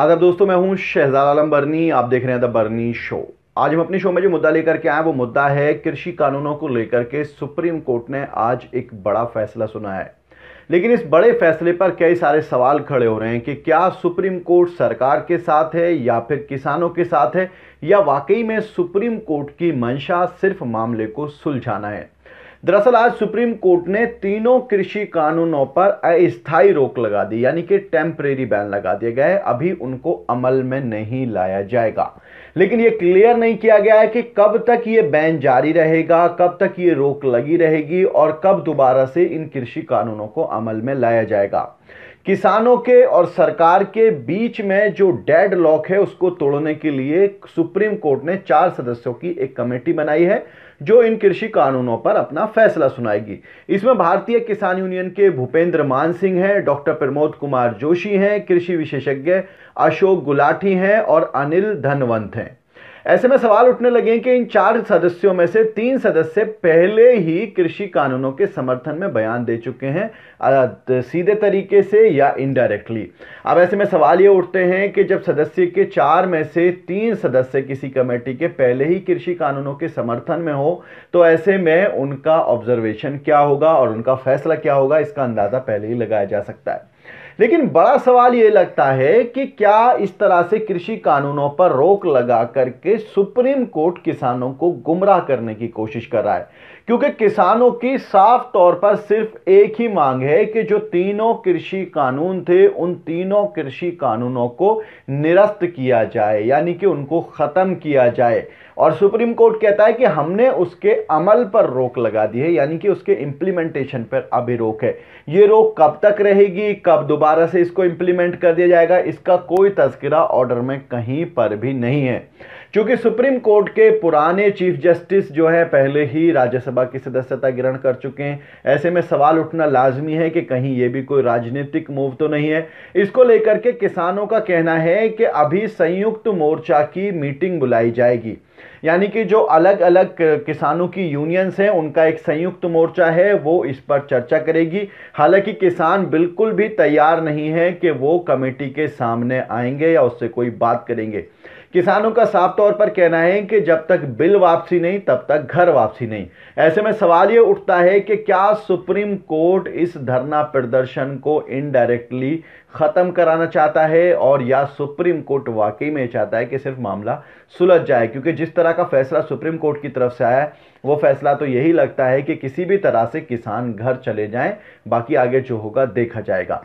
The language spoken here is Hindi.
आदब दोस्तों मैं हूं शहजाद आलम बर्नी आप देख रहे हैं द बर्नी शो आज हम अपने शो में जो मुद्दा लेकर के आए वो मुद्दा है कृषि कानूनों को लेकर के सुप्रीम कोर्ट ने आज एक बड़ा फैसला सुना है लेकिन इस बड़े फैसले पर कई सारे सवाल खड़े हो रहे हैं कि क्या सुप्रीम कोर्ट सरकार के साथ है या फिर किसानों के साथ है या वाकई में सुप्रीम कोर्ट की मंशा सिर्फ मामले को सुलझाना है दरअसल आज सुप्रीम कोर्ट ने तीनों कृषि कानूनों पर अस्थायी रोक लगा दी यानी कि टेम्परेरी बैन लगा दिए गए अभी उनको अमल में नहीं लाया जाएगा लेकिन ये क्लियर नहीं किया गया है कि कब तक ये बैन जारी रहेगा कब तक ये रोक लगी रहेगी और कब दोबारा से इन कृषि कानूनों को अमल में लाया जाएगा किसानों के और सरकार के बीच में जो डेड लॉक है उसको तोड़ने के लिए सुप्रीम कोर्ट ने चार सदस्यों की एक कमेटी बनाई है जो इन कृषि कानूनों पर अपना फैसला सुनाएगी इसमें भारतीय किसान यूनियन के भूपेंद्र मान सिंह हैं डॉक्टर प्रमोद कुमार जोशी हैं कृषि विशेषज्ञ अशोक गुलाठी हैं और अनिल धनवंत हैं ऐसे में सवाल उठने लगे कि इन चार सदस्यों में से तीन सदस्य पहले ही कृषि कानूनों के समर्थन में बयान दे चुके हैं सीधे तरीके से या इनडायरेक्टली अब ऐसे में सवाल ये उठते हैं कि जब सदस्य के चार में से तीन सदस्य किसी कमेटी के पहले ही कृषि कानूनों के समर्थन में हो तो ऐसे में उनका ऑब्जर्वेशन क्या होगा और उनका फैसला क्या होगा इसका अंदाज़ा पहले ही लगाया जा सकता है लेकिन बड़ा सवाल ये लगता है कि क्या इस तरह से कृषि कानूनों पर रोक लगा करके सुप्रीम कोर्ट किसानों को गुमराह करने की कोशिश कर रहा है क्योंकि किसानों की साफ तौर पर सिर्फ एक ही मांग है कि जो तीनों कृषि कानून थे उन तीनों कृषि कानूनों को निरस्त किया जाए यानी कि उनको ख़त्म किया जाए और सुप्रीम कोर्ट कहता है कि हमने उसके अमल पर रोक लगा दी है यानी कि उसके इम्प्लीमेंटेशन पर अभी रोक है ये रोक कब तक रहेगी कब दोबारा दोबारा से इसको इम्प्लीमेंट कर दिया जाएगा इसका कोई तस्करा ऑर्डर में कहीं पर भी नहीं है क्योंकि सुप्रीम कोर्ट के पुराने चीफ जस्टिस जो है पहले ही राज्यसभा की सदस्यता ग्रहण कर चुके हैं ऐसे में सवाल उठना लाजमी है कि कहीं ये भी कोई राजनीतिक मूव तो नहीं है इसको लेकर के किसानों का कहना है कि अभी संयुक्त मोर्चा की मीटिंग बुलाई जाएगी यानी कि जो अलग अलग किसानों की यूनियंस हैं उनका एक संयुक्त मोर्चा है वो इस पर चर्चा करेगी हालांकि किसान बिल्कुल भी तैयार नहीं है कि वो कमेटी के सामने आएंगे या उससे कोई बात करेंगे किसानों का साफ तौर पर कहना है कि जब तक बिल वापसी नहीं तब तक घर वापसी नहीं ऐसे में सवाल ये उठता है कि क्या सुप्रीम कोर्ट इस धरना प्रदर्शन को इनडायरेक्टली ख़त्म कराना चाहता है और या सुप्रीम कोर्ट वाकई में चाहता है कि सिर्फ मामला सुलझ जाए क्योंकि जिस तरह का फैसला सुप्रीम कोर्ट की तरफ से आया वो फैसला तो यही लगता है कि किसी भी तरह से किसान घर चले जाएं बाकी आगे जो होगा देखा जाएगा